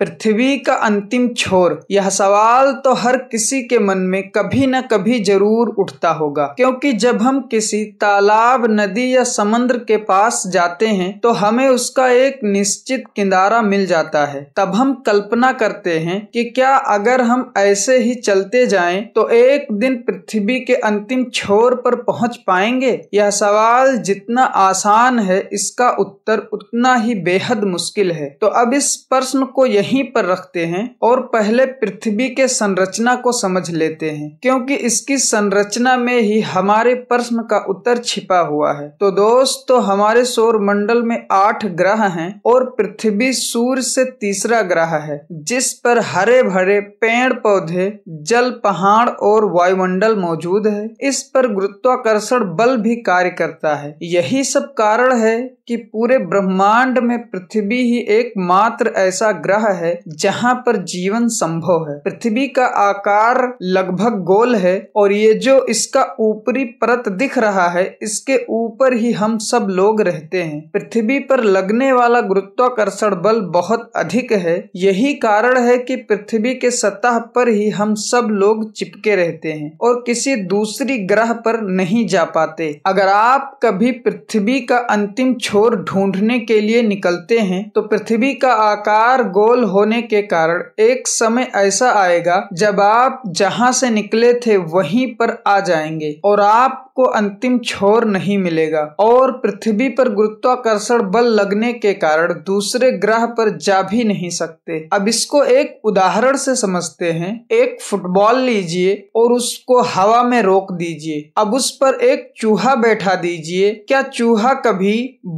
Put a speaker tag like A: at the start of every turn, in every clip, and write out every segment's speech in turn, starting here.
A: पृथ्वी का अंतिम छोर यह सवाल तो हर किसी के मन में कभी न कभी जरूर उठता होगा क्योंकि जब हम किसी तालाब नदी या समंदर के पास जाते हैं तो हमें उसका एक निश्चित किनारा मिल जाता है तब हम कल्पना करते हैं कि क्या अगर हम ऐसे ही चलते जाएं तो एक दिन पृथ्वी के अंतिम छोर पर पहुंच पाएंगे यह सवाल जितना आसान है इसका उत्तर उतना ही बेहद मुश्किल है तो अब इस प्रश्न को यही यहीं पर रखते हैं और पहले पृथ्वी के संरचना को समझ लेते हैं क्योंकि इसकी संरचना में ही हमारे प्रश्न का उत्तर छिपा हुआ है तो दोस्तों हमारे सौर मंडल में आठ ग्रह हैं और पृथ्वी सूर्य से तीसरा ग्रह है जिस पर हरे भरे पेड़ पौधे जल पहाड़ और वायुमंडल मौजूद है इस पर गुरुत्वाकर्षण बल भी कार्य करता है यही सब कारण है कि पूरे ब्रह्मांड में पृथ्वी ही एकमात्र ऐसा ग्रह है जहाँ पर जीवन संभव है पृथ्वी का आकार लगभग गोल है और ये जो इसका ऊपरी परत दिख रहा है इसके ऊपर ही हम सब लोग रहते हैं पृथ्वी पर लगने वाला गुरुत्वाकर्षण बल बहुत अधिक है यही कारण है कि पृथ्वी के सतह पर ही हम सब लोग चिपके रहते हैं और किसी दूसरी ग्रह पर नहीं जा पाते अगर आप कभी पृथ्वी का अंतिम छोर ढूंढने के लिए निकलते हैं तो पृथ्वी का आकार गोल होने के कारण एक समय ऐसा आएगा जब आप जहां से निकले थे वहीं पर आ जाएंगे और आप आपको अंतिम छोर नहीं मिलेगा और पृथ्वी पर गुरुत्वाकर्षण बल लगने के कारण दूसरे ग्रह पर जा भी नहीं सकते अब इसको एक उदाहरण से समझते हैं एक फुटबॉल लीजिए और उसको हवा में रोक दीजिए अब उस पर एक चूहा बैठा दीजिए क्या चूहा कभी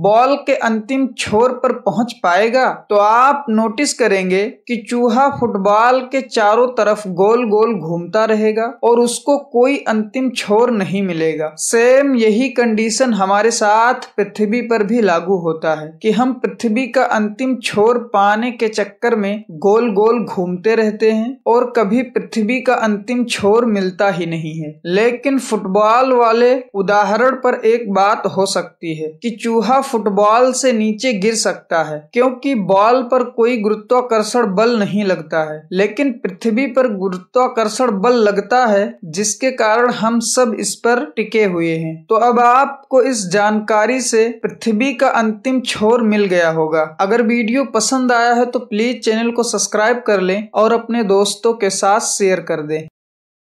A: बॉल के अंतिम छोर पर पहुंच पाएगा तो आप नोटिस करेंगे कि चूहा फुटबॉल के चारों तरफ गोल गोल घूमता रहेगा और उसको कोई अंतिम छोर नहीं मिलेगा सेम यही कंडीशन हमारे साथ पृथ्वी पर भी लागू होता है कि हम पृथ्वी का अंतिम छोर पाने के चक्कर में गोल गोल घूमते रहते हैं और कभी पृथ्वी का अंतिम छोर मिलता ही नहीं है लेकिन फुटबॉल वाले उदाहरण पर एक बात हो सकती है कि चूहा फुटबॉल से नीचे गिर सकता है क्योंकि बॉल पर कोई गुरुत्वाकर्षण बल नहीं लगता है लेकिन पृथ्वी पर गुरुत्वाकर्षण बल लगता है जिसके कारण हम सब इस पर टिक टिके हुए हैं तो अब आपको इस जानकारी से पृथ्वी का अंतिम छोर मिल गया होगा अगर वीडियो पसंद आया है तो प्लीज चैनल को सब्सक्राइब कर लें और अपने दोस्तों के साथ शेयर कर दें